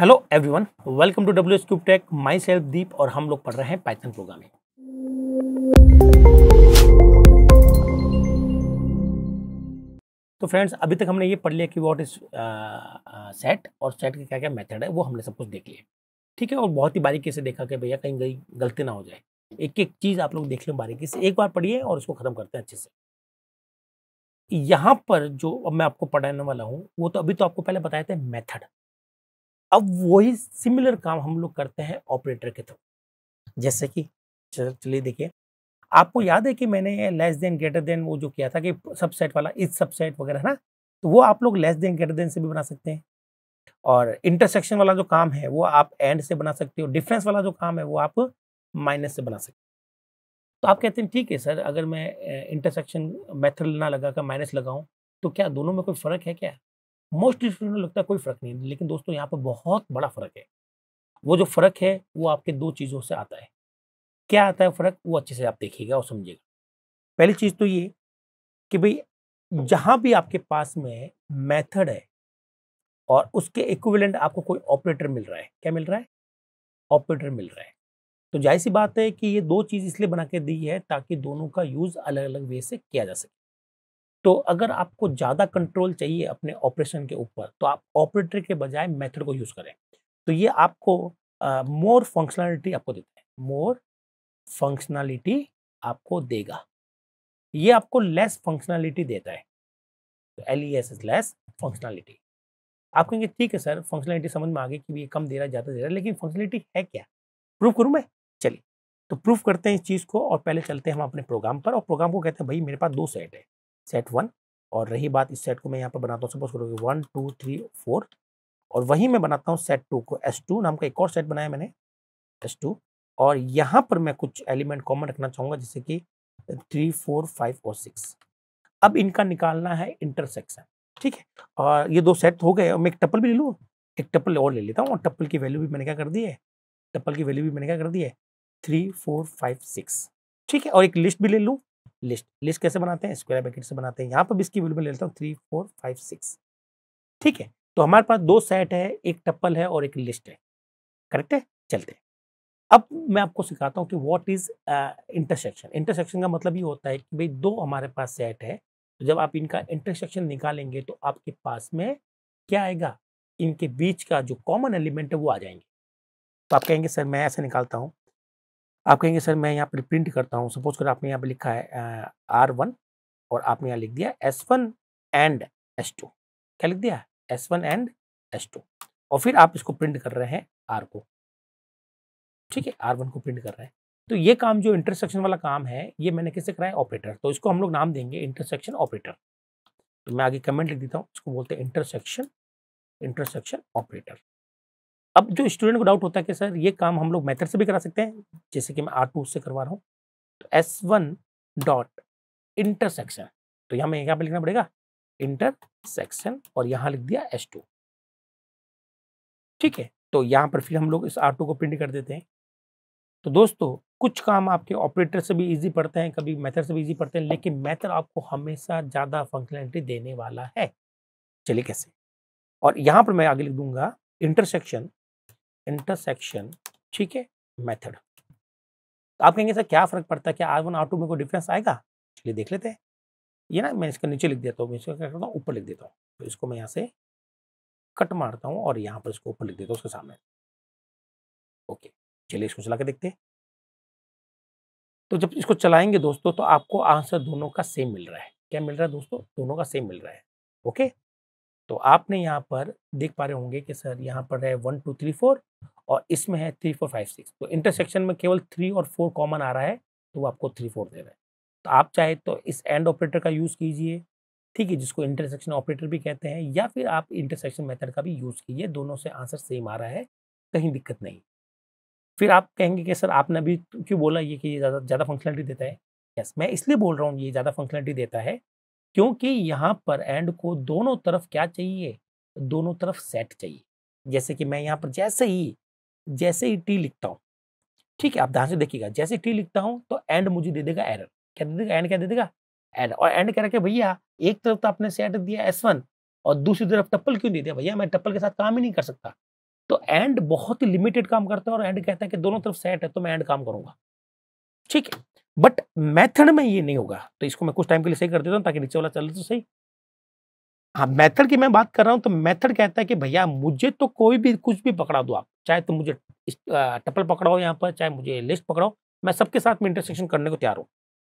hello everyone welcome to W cube tech myself Deep और हम लोग पढ़ रहे हैं पाइथन प्रोग्रामिंग तो फ्रेंड्स अभी तक हमने ये पढ़ लिया कि व्हाट इज सेट और सेट के क्या क्या मेथड है वो हमने सब कुछ देख लिया ठीक है और बहुत ही बारीकी से देखा कि भैया कहीं कहीं गलती ना हो जाए एक एक चीज़ आप लोग देख लें बारीकी से एक बार पढ़िए और उसको ख़त्म करते हैं अच्छे से यहाँ पर जो अब मैं आपको पढ़ाने वाला हूँ वो तो अभी तो आपको पहले बताया था मेथड अब वही सिमिलर काम हम लोग करते हैं ऑपरेटर के थ्रू जैसे कि चलिए देखिए आपको याद है कि मैंने लेस देन ग्रेटर देन वो जो किया था कि सबसेट वाला इस सबसेट वगैरह ना तो वो आप लोग लेस देन ग्रेटर देन से भी बना सकते हैं और इंटरसेक्शन वाला जो काम है वो आप एंड से बना सकते हो डिफरेंस वाला जो काम है वो आप माइनस से बना सकते हो तो आप कहते हैं ठीक है सर अगर मैं इंटरसेक्शन मेथड ना लगा कर माइनस लगाऊं तो क्या दोनों में कोई फ़र्क है क्या मोस्ट स्टूडेंट लगता है कोई फ़र्क नहीं लेकिन दोस्तों यहाँ पर बहुत बड़ा फ़र्क है वो जो फ़र्क है वो आपके दो चीज़ों से आता है क्या आता है फ़र्क वो अच्छे से आप देखिएगा और समझिएगा पहली चीज़ तो ये कि भाई जहाँ भी आपके पास में मेथड है और उसके इक्विवेलेंट आपको कोई ऑपरेटर मिल रहा है क्या मिल रहा है ऑपरेटर मिल रहा है तो जाहिर सी बात है कि ये दो चीज़ इसलिए बना के दी है ताकि दोनों का यूज़ अलग अलग वे से किया जा सके तो अगर आपको ज़्यादा कंट्रोल चाहिए अपने ऑपरेशन के ऊपर तो आप ऑपरेटर के बजाय मेथड को यूज़ करें तो ये आपको मोर uh, फंक्शनलिटी आपको देता है मोर फंक्शनलिटी आपको देगा ये आपको लेस फंक्शनलिटी देता है तो L E S is less functionality आप कहेंगे ठीक है सर फंक्शनलिटी समझ में आ गई कि ये कम दे रहा है ज़्यादा दे रहा है लेकिन फंक्शनलिटी है क्या प्रूव करूँ मैं चलिए तो प्रूफ करते हैं इस चीज़ को और पहले चलते हैं हम अपने प्रोग्राम पर और प्रोग्राम को कहते हैं भाई मेरे पास दो सेट है सेट वन और रही बात इस सेट को मैं यहाँ पर बनाता हूँ सपोज कि वन टू थ्री फोर और वहीं मैं बनाता हूँ सेट टू को एस टू नाम का एक और सेट बनाया मैंने एस टू और यहाँ पर मैं कुछ एलिमेंट कॉमन रखना चाहूँगा जैसे कि थ्री फोर फाइव और सिक्स अब इनका निकालना है इंटरसेक्शन ठीक है और ये दो सेट हो गए और मैं एक टप्पल भी ले लूँ एक टप्पल और ले लेता हूँ और टप्पल की वैल्यू भी मैंने क्या कर दी है टप्पल की वैल्यू भी मैंने क्या कर दी है थ्री फोर फाइव सिक्स ठीक है और एक लिस्ट भी ले लूँ लिस्ट लिस्ट कैसे बनाते हैं स्क्वायर ब्रैकेट से बनाते हैं यहाँ पर भी इसकी वैल्यू में ले लेता हूँ थ्री फोर फाइव सिक्स ठीक है तो हमारे पास दो सेट है एक टप्पल है और एक लिस्ट है करेक्ट है चलते हैं अब मैं आपको सिखाता हूँ कि व्हाट इज इंटरसेक्शन इंटरसेक्शन का मतलब ये होता है कि भाई दो हमारे पास सेट है तो जब आप इनका इंटरसेक्शन निकालेंगे तो आपके पास में क्या आएगा इनके बीच का जो कॉमन एलिमेंट है वो आ जाएंगे तो आप कहेंगे सर मैं ऐसे निकालता हूँ आप कहेंगे सर मैं यहाँ पर प्रिंट करता हूँ सपोज कर आपने यहाँ पर लिखा है आर वन और आपने यहाँ लिख दिया S one and S two क्या लिख दिया S one and S two और फिर आप इसको प्रिंट कर रहे हैं आर को ठीक है आर वन को प्रिंट कर रहे हैं तो ये काम जो इंटरसेक्शन वाला काम है ये मैंने किससे कराया ऑपरेटर तो इसको हम लोग नाम देंगे इंटरसेक्शन ऑपरेटर तो मैं आगे कमेंट लिख देता हूँ इसको बोलते हैं इंटरसेक्शन इंटरसेक्शन ऑपरेटर अब जो स्टूडेंट को डाउट होता है कि सर ये काम हम लोग मेथड से भी करा सकते हैं जैसे कि मैं आर टू से करवा रहा हूँ तो एस वन डॉट इंटरसेक्शन तो यहाँ मैं यहाँ पे लिखना पड़ेगा इंटरसेक्शन और यहाँ लिख दिया एस टू ठीक है तो यहाँ पर फिर हम लोग इस आर टू को प्रिंट कर देते हैं तो दोस्तों कुछ काम आपके ऑपरेटर से भी ईजी पड़ते हैं कभी मैथड से भी ईजी पड़ते हैं लेकिन मैथड आपको हमेशा ज़्यादा फंक्शनलिटी देने वाला है चलिए कैसे और यहाँ पर मैं आगे लिख दूंगा इंटरसेक्शन इंटरसेक्शन ठीक है मेथड तो आप कहेंगे सर क्या फर्क पड़ता है क्या आर वन आर टू में कोई डिफरेंस आएगा चलिए देख लेते हैं ये ना मैं इसका नीचे लिख देता हूँ मैं इसको क्या करता हूँ ऊपर लिख देता हूँ तो इसको मैं यहाँ से कट मारता हूँ और यहाँ पर इसको ऊपर लिख देता हूँ उसके सामने ओके चलिए इसको चला के देखते तो जब इसको चलाएंगे दोस्तों तो आपको आंसर दोनों का सेम मिल रहा है क्या मिल रहा है दोस्तों दोनों का सेम मिल रहा है ओके तो आपने यहाँ पर देख पा रहे होंगे कि सर यहाँ पर है वन टू थ्री फोर और इसमें है थ्री फोर फाइव सिक्स तो इंटरसेक्शन में केवल थ्री और फोर कॉमन आ रहा है तो वो आपको थ्री फोर दे रहा है तो आप चाहे तो इस एंड ऑपरेटर का यूज़ कीजिए ठीक है जिसको इंटरसेक्शन ऑपरेटर भी कहते हैं या फिर आप इंटरसेक्शन मेथड का भी यूज़ कीजिए दोनों से आंसर सेम आ रहा है कहीं दिक्कत नहीं फिर आप कहेंगे कि सर आपने अभी क्यों बोला ये कि ये ज़्यादा ज़्यादा फंक्शनलिटी देता है यस मैं इसलिए बोल रहा हूँ ये ज़्यादा फंक्शनलिटी देता है क्योंकि यहाँ पर एंड को दोनों तरफ क्या चाहिए दोनों तरफ सेट चाहिए जैसे कि मैं यहाँ पर जैसे ही जैसे ही टी लिखता हूँ ठीक है आप ध्यान से देखिएगा जैसे टी लिखता हूँ तो एंड मुझे दे देगा एरर क्या दे देगा एंड क्या दे देगा एंड और एंड कह रहा भैया एक तरफ तो आपने सेट दिया एस वन और दूसरी तरफ टप्पल क्यों दे दिया भैया मैं टप्पल के साथ काम ही नहीं कर सकता तो एंड बहुत ही लिमिटेड काम करता है और एंड कहता है कि दोनों तरफ सेट है तो मैं एंड काम करूंगा ठीक है बट मेथड में ये नहीं होगा तो इसको मैं कुछ टाइम के लिए सही कर देता हूँ ताकि नीचे वाला चले तो सही हाँ मेथड की मैं बात कर रहा हूँ तो मेथड कहता है कि भैया मुझे तो कोई भी कुछ भी पकड़ा दो आप चाहे तो मुझे टपल पकड़ाओ यहाँ पर चाहे मुझे लिस्ट पकड़ाओ मैं सबके साथ में इंटरसेक्शन करने को तैयार हूँ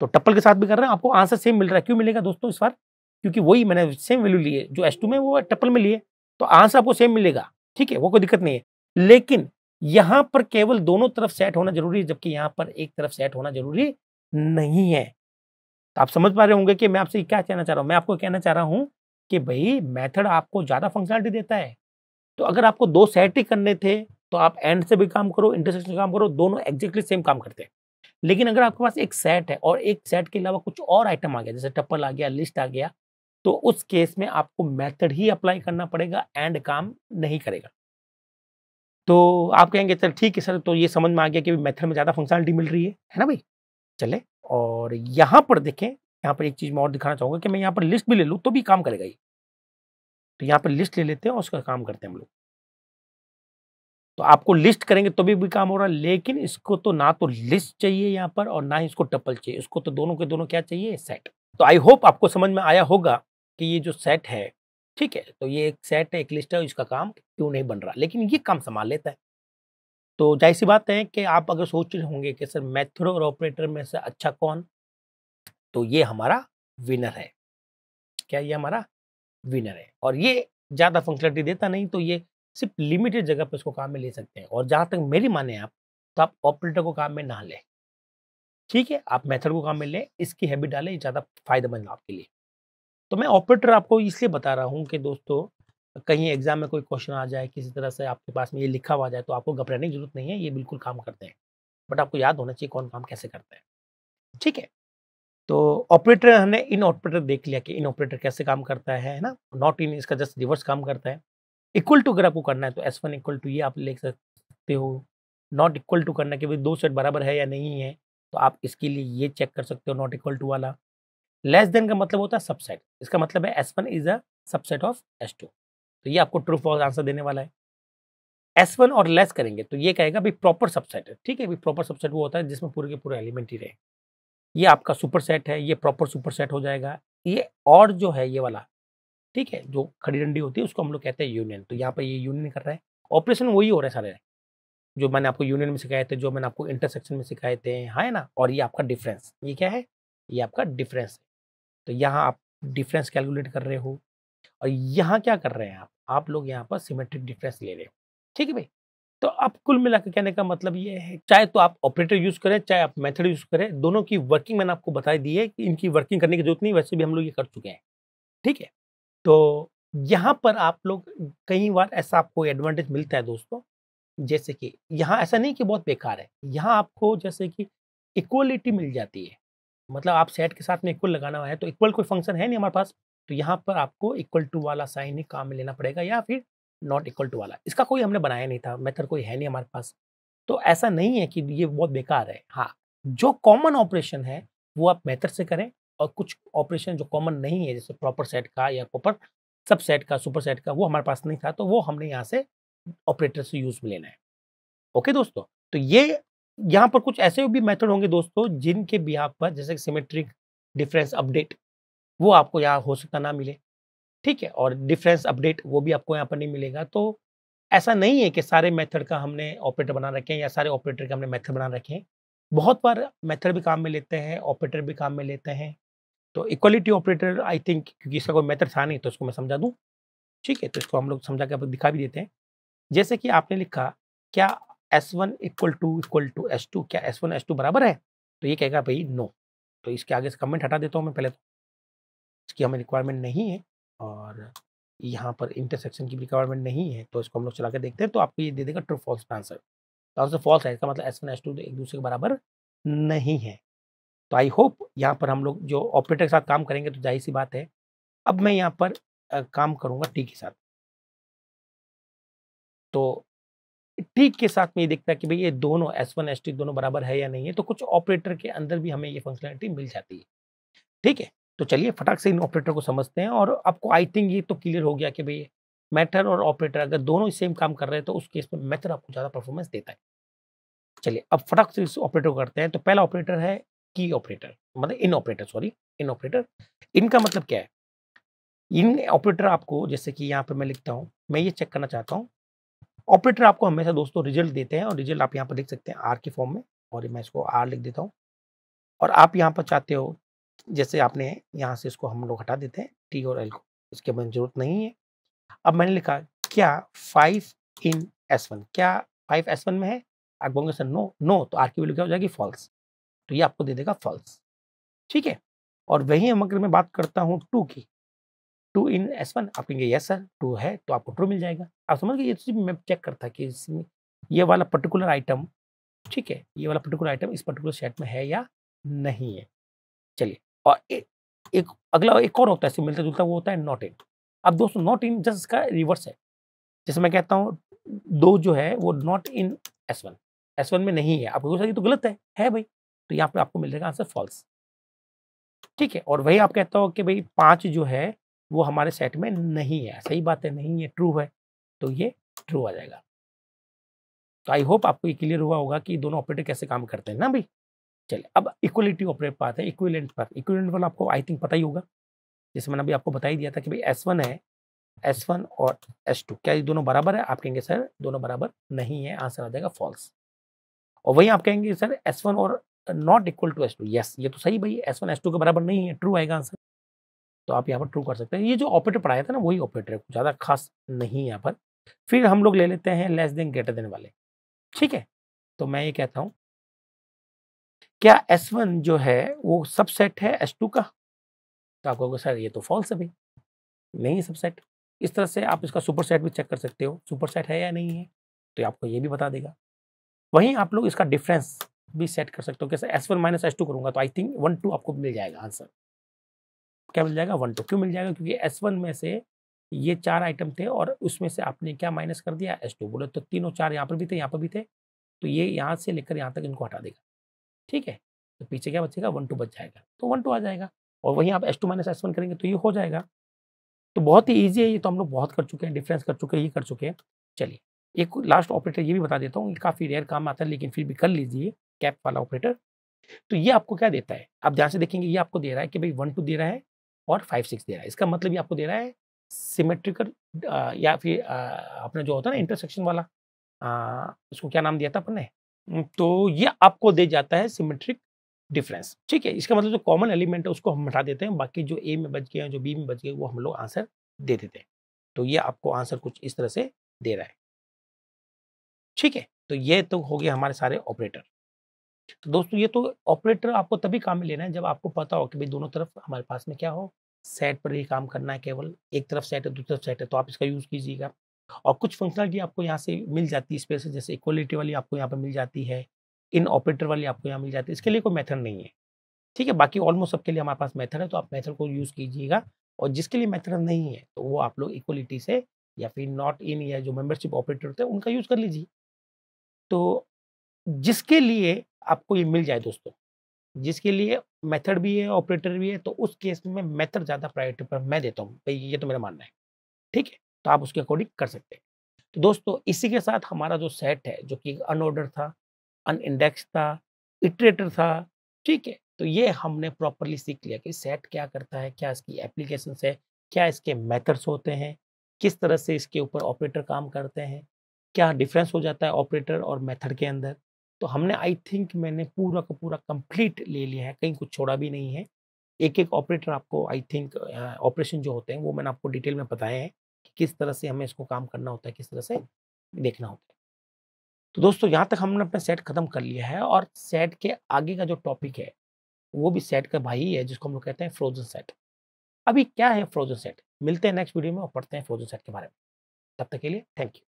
तो टप्पल के साथ भी कर रहे हैं आपको आंसर सेम मिल रहा है क्यों मिलेगा दोस्तों इस बार क्योंकि वही मैंने सेम वैल्यू लिए जो एस में वो टप्पल में लिए तो आंसर आपको सेम मिलेगा ठीक है वो कोई दिक्कत नहीं है लेकिन यहां पर केवल दोनों तरफ सेट होना जरूरी है जबकि यहां पर एक तरफ सेट होना जरूरी नहीं है तो आप समझ पा रहे होंगे कि मैं आपसे क्या कहना चाह रहा हूँ मैं आपको कहना चाह रहा हूँ कि भाई मेथड आपको ज़्यादा फंक्शनलिटी देता है तो अगर आपको दो सेट ही करने थे तो आप एंड से भी काम करो इंटरसेक्शन से काम करो दोनों एग्जैक्टली सेम काम करते हैं लेकिन अगर आपके पास एक सेट है और एक सेट के अलावा कुछ और आइटम आ गया जैसे टप्पल आ गया लिस्ट आ गया तो उस केस में आपको मेथड ही अप्लाई करना पड़ेगा एंड काम नहीं करेगा तो आप कहेंगे सर ठीक है सर तो ये समझ में आ गया कि मेथड में ज़्यादा फंक्शनलिटी मिल रही है है ना भाई चले और यहाँ पर देखें यहाँ पर एक चीज़ मैं और दिखाना चाहूँगा कि मैं यहाँ पर लिस्ट भी ले लूँ तो भी काम करेगा ये तो यहाँ पर लिस्ट ले लेते हैं और उसका काम करते हैं हम लोग तो आपको लिस्ट करेंगे तो भी, भी काम हो रहा है लेकिन इसको तो ना तो लिस्ट चाहिए यहाँ पर और ना ही इसको टपल चाहिए इसको तो दोनों के दोनों क्या चाहिए सेट तो आई होप आपको समझ में आया होगा कि ये जो सेट है ठीक है तो ये एक सेट है एक लिस्ट है इसका काम क्यों नहीं बन रहा लेकिन ये काम संभाल लेता है तो जाहिर सी बात है कि आप अगर सोच रहे होंगे कि सर मैथड और ऑपरेटर में से अच्छा कौन तो ये हमारा विनर है क्या ये हमारा विनर है और ये ज़्यादा फंक्शनलिटी देता नहीं तो ये सिर्फ लिमिटेड जगह पर इसको काम में ले सकते हैं और जहाँ तक मेरी माने आप तो आप ऑपरेटर को काम में ना लें ठीक है आप मेथड को काम में लें इसकी हैबिट डालें ज़्यादा फायदेमंद आपके लिए तो मैं ऑपरेटर आपको इसलिए बता रहा हूँ कि दोस्तों कहीं एग्जाम में कोई क्वेश्चन आ जाए किसी तरह से आपके पास में ये लिखा हुआ जाए तो आपको घबराने की जरूरत नहीं है ये बिल्कुल काम करते हैं बट आपको याद होना चाहिए कौन काम कैसे करते हैं ठीक है तो ऑपरेटर हमने इन ऑपरेटर देख लिया कि इन ऑपरेटर कैसे काम करता है ना नॉट इन इसका जस्ट रिवर्स काम करता है इक्वल टू अगर आपको करना है तो एस वन इक्वल टू ये आप लिख सकते हो नॉट इक्वल टू करना कि भाई दो सेट बराबर है या नहीं है तो आप इसके लिए ये चेक कर सकते हो नॉट इक्वल टू वाला लेस देन का मतलब होता है सबसेट इसका मतलब है S one is a subset of S two तो ये आपको ट्रू फॉल्स आंसर देने वाला है एस वन और लेस करेंगे तो ये कहेगा भाई प्रॉपर सबसेट है ठीक है प्रॉपर सबसेट वो होता है जिसमें पूरे के पूरे एलिमेंट ही रहे ये आपका सुपर सेट है ये प्रॉपर सुपर सेट हो जाएगा ये और जो है ये वाला ठीक है जो खड़ी डंडी होती है उसको हम लोग कहते हैं यूनियन तो यहाँ पर ये यूनियन कर रहा है ऑपरेशन वही हो रहा है सारे जो मैंने आपको यूनियन में सिखाए थे जो मैंने आपको इंटरसेक्शन में सिखाए थे हाँ है ना और ये आपका डिफरेंस ये क्या है ये आपका डिफरेंस तो यहाँ आप डिफरेंस कैलकुलेट कर रहे हो और यहाँ क्या कर रहे हैं आप आप लोग यहाँ पर सिमेट्रिक डिफरेंस ले रहे हो ठीक है भाई तो अब कुल मिला के कहने का मतलब ये है चाहे तो आप ऑपरेटर यूज करें चाहे आप मेथड यूज करें दोनों की वर्किंग मैंने आपको बताई दी है कि इनकी वर्किंग करने की जरूरत नहीं वैसे भी हम लोग ये कर चुके हैं ठीक है तो यहाँ पर आप लोग कई बार ऐसा आपको एडवांटेज मिलता है दोस्तों जैसे कि यहाँ ऐसा नहीं कि बहुत बेकार है यहाँ आपको जैसे कि इक्वलिटी मिल जाती है मतलब आप सेट के साथ में इक्वल लगाना है तो इक्वल कोई फंक्शन है नहीं हमारे पास तो यहाँ पर आपको इक्वल टू वाला साइन ही काम में लेना पड़ेगा या फिर नॉट इक्वल टू वाला इसका कोई हमने बनाया नहीं था मेथड कोई है नहीं हमारे पास तो ऐसा नहीं है कि ये बहुत बेकार है हाँ जो कॉमन ऑपरेशन है वो आप मेथड से करें और कुछ ऑपरेशन जो कॉमन नहीं है जैसे प्रॉपर सेट का या प्रॉपर सब सेट का सुपर सेट का वो हमारे पास नहीं था तो वो हमने यहाँ से ऑपरेटर से यूज में लेना है ओके दोस्तों तो ये यहाँ पर कुछ ऐसे भी मेथड होंगे दोस्तों जिनके भी आप पर जैसे सिमेट्रिक डिफरेंस अपडेट वो आपको यहाँ हो सकता ना मिले ठीक है और डिफरेंस अपडेट वो भी आपको यहाँ पर नहीं मिलेगा तो ऐसा नहीं है कि सारे मेथड का हमने ऑपरेटर बना रखे हैं या सारे ऑपरेटर का हमने मेथड बना रखे हैं बहुत बार मेथड भी काम में लेते हैं ऑपरेटर भी काम में लेते हैं तो इक्वलिटी ऑपरेटर आई थिंक क्योंकि इसका कोई मेथड था नहीं तो इसको मैं समझा दूँ ठीक है तो इसको हम लोग समझा के दिखा भी देते हैं जैसे कि आपने लिखा क्या S one equal to equal to S two क्या एस वन एस टू बराबर है तो ये कहेगा भाई नो तो इसके आगे से कमेंट हटा देता हूँ मैं पहले तो इसकी हमें रिक्वायरमेंट नहीं है और यहाँ पर इंटरसेक्शन की भी रिक्वायरमेंट नहीं है तो इसको हम लोग चला के देखते हैं तो आपको ये दे देगा ट्रू फॉल्स आंसर तो आंसर फॉल्स है इसका मतलब एस वन एस टू एक दूसरे के बराबर नहीं है तो आई होप यहाँ पर हम लोग जो ऑपरेटर के साथ काम करेंगे तो जाहिर सी बात है अब मैं यहाँ पर आ, काम करूँगा टी के साथ तो ठीक के साथ में ये है कि भाई ये दोनों एस वन एस दोनों बराबर है या नहीं है तो कुछ ऑपरेटर के अंदर भी हमें ये फंक्शनलिटी मिल जाती है ठीक है तो चलिए फटाक से इन ऑपरेटर को समझते हैं और आपको आई थिंक ये तो क्लियर हो गया कि भाई मैटर और ऑपरेटर अगर दोनों सेम काम कर रहे हैं तो उस केस में मैथड आपको ज़्यादा परफॉर्मेंस देता है चलिए अब फटाक से इस ऑपरेटर को करते हैं तो पहला ऑपरेटर है की ऑपरेटर मतलब in operator sorry in operator इनका मतलब क्या है इन ऑपरेटर आपको जैसे कि यहाँ पर मैं लिखता हूँ मैं ये चेक करना चाहता हूँ ऑपरेटर आपको हमेशा दोस्तों रिजल्ट देते हैं और रिजल्ट आप यहाँ पर देख सकते हैं आर के फॉर्म में और मैं इसको आर लिख देता हूँ और आप यहाँ पर चाहते हो जैसे आपने यहाँ से इसको हम लोग हटा देते हैं टी और एल को इसके हमें जरूरत नहीं है अब मैंने लिखा क्या फाइव इन एस वन क्या फाइव एस वन में है आप बोलेंगे सर नो नो तो आर की वैल्यू क्या हो जाएगी फॉल्स तो ये आपको दे देगा फॉल्स ठीक है और हम अगर मैं बात करता हूँ टू की टू इन एस वन आप कहेंगे यस सर टू है तो आपको ट्रू मिल जाएगा आप समझ गए ये चीज़ मैं चेक करता कि इसमें ये वाला पर्टिकुलर आइटम ठीक है ये वाला पर्टिकुलर आइटम इस पर्टिकुलर सेट में है या नहीं है चलिए और ए, एक अगला एक और होता है इससे मिलता जुलता वो होता है नॉट इन अब दोस्तों नॉट इन जस्ट इसका रिवर्स है जैसे मैं कहता हूँ दो जो है वो not in S one S one में नहीं है आपको तो गलत है है भाई तो यहाँ पे आपको मिल जाएगा आंसर फॉल्स ठीक है और वही आप कहता हो कि भाई पाँच जो है वो हमारे सेट में नहीं है सही बात है नहीं है ट्रू है तो ये ट्रू आ जाएगा तो आई होप आपको ये क्लियर हुआ होगा कि दोनों ऑपरेटर कैसे काम करते हैं ना भाई चलिए अब इक्वलिटी ऑपरेट पाते हैं इक्विलेंट पर इक्विलेंट वाला आपको आई थिंक पता ही होगा जैसे मैंने अभी आपको बता ही दिया था कि भाई एस वन है एस वन और एस टू क्या ये दोनों बराबर है आप कहेंगे सर दोनों बराबर नहीं है आंसर आ जाएगा फॉल्स और वहीं आप कहेंगे सर एस वन और not equal to S two yes ये तो सही भाई एस वन एस टू के बराबर नहीं है ट्रू आएगा आंसर तो आप यहाँ पर ट्रू कर सकते हैं ये जो ऑपरेटर पढ़ाया था ना वही ऑपरेटर है ज़्यादा खास नहीं है यहाँ पर फिर हम लोग ले लेते हैं लेस देन ग्रेटर देन वाले ठीक है तो मैं ये कहता हूँ क्या एस वन जो है वो सबसेट है एस टू का तो आप कहोगे सर ये तो फॉल्स है भाई नहीं है सबसेट इस तरह से आप इसका सुपर सेट भी चेक कर सकते हो सुपर सेट है या नहीं है तो आपको ये भी बता देगा वहीं आप लोग इसका डिफरेंस भी सेट कर सकते हो कैसे S one minus S two करूँगा तो आई थिंक वन टू आपको मिल जाएगा आंसर हाँ, क्या मिल जाएगा वन टू क्यों मिल जाएगा क्योंकि एस वन में से ये चार आइटम थे और उसमें से आपने क्या माइनस कर दिया एस टू बोले तो तीनों चार यहाँ पर भी थे यहाँ पर भी थे तो ये यहाँ से लेकर यहाँ तक इनको हटा देगा ठीक है तो पीछे क्या बचेगा वन टू बच जाएगा तो वन टू आ जाएगा और वहीं आप S two minus S one करेंगे तो ये हो जाएगा तो बहुत ही ईजी है ये तो हम लोग बहुत कर चुके हैं डिफ्रेंस कर चुके हैं ये कर चुके हैं चलिए एक लास्ट ऑपरेटर ये भी बता देता हूँ काफ़ी रेयर काम आता है लेकिन फिर भी कर लीजिए कैप वाला ऑपरेटर तो ये आपको क्या देता है आप ध्यान से देखेंगे ये आपको दे रहा है कि भाई वन टू दे रहा है और फाइव सिक्स दे रहा है इसका मतलब ये आपको दे रहा है सिमेट्रिकल या फिर अपना जो होता है ना इंटरसेक्शन वाला आ, उसको क्या नाम दिया था अपने तो ये आपको दे जाता है सिमेट्रिक डिफरेंस ठीक है इसका मतलब जो कॉमन एलिमेंट है उसको हम हटा देते हैं बाकी जो ए में बच गए जो बी में बच गए वो हम लोग आंसर दे देते हैं तो ये आपको आंसर कुछ इस तरह से दे रहा है ठीक है तो ये तो हो गए हमारे सारे ऑपरेटर तो दोस्तों ये तो ऑपरेटर आपको तभी काम में लेना है जब आपको पता हो कि भाई दोनों तरफ हमारे पास में क्या हो सेट पर ही काम करना है केवल एक तरफ सेट है दूसरी तरफ सेट है तो आप इसका यूज़ कीजिएगा और कुछ फंक्शनलिटी आपको यहाँ से मिल जाती है स्पेस जैसे इक्वलिटी वाली आपको यहाँ पर मिल जाती है इन ऑपरेटर वाली आपको यहाँ मिल जाती है इसके लिए कोई मेथड नहीं है ठीक है बाकी ऑलमोस्ट सबके लिए हमारे पास मेथड है तो आप मेथड को यूज़ कीजिएगा और जिसके लिए मेथड नहीं है तो वो आप लोग इक्वलिटी से या फिर नॉट इन या जो मेंबरशिप ऑपरेटर होते हैं उनका यूज़ कर लीजिए तो जिसके लिए आपको ये मिल जाए दोस्तों जिसके लिए मेथड भी है ऑपरेटर भी है तो उस केस में मेथड ज़्यादा प्रायोरिटी पर मैं देता हूँ भाई ये तो मेरा मानना है ठीक है तो आप उसके अकॉर्डिंग कर सकते हैं तो दोस्तों इसी के साथ हमारा जो सेट है जो कि अनऑर्डर था अन इंडेक्स था इटरेटर था ठीक है तो ये हमने प्रॉपरली सीख लिया कि सेट क्या करता है क्या इसकी एप्लीकेशन है क्या इसके मेथड्स होते हैं किस तरह से इसके ऊपर ऑपरेटर काम करते हैं क्या डिफरेंस हो जाता है ऑपरेटर और मेथड के अंदर तो हमने आई थिंक मैंने पूरा का पूरा कंप्लीट ले लिया है कहीं कुछ छोड़ा भी नहीं है एक एक ऑपरेटर आपको आई थिंक ऑपरेशन जो होते हैं वो मैंने आपको डिटेल में बताया है कि किस तरह से हमें इसको काम करना होता है किस तरह से देखना होता है तो दोस्तों यहाँ तक हमने अपना सेट ख़त्म कर लिया है और सेट के आगे का जो टॉपिक है वो भी सेट का भाई है जिसको हम लोग कहते हैं फ्रोजन सेट अभी क्या है फ्रोजन सेट मिलते हैं नेक्स्ट वीडियो में और पढ़ते हैं फ्रोजन सेट के बारे में तब तक के लिए थैंक यू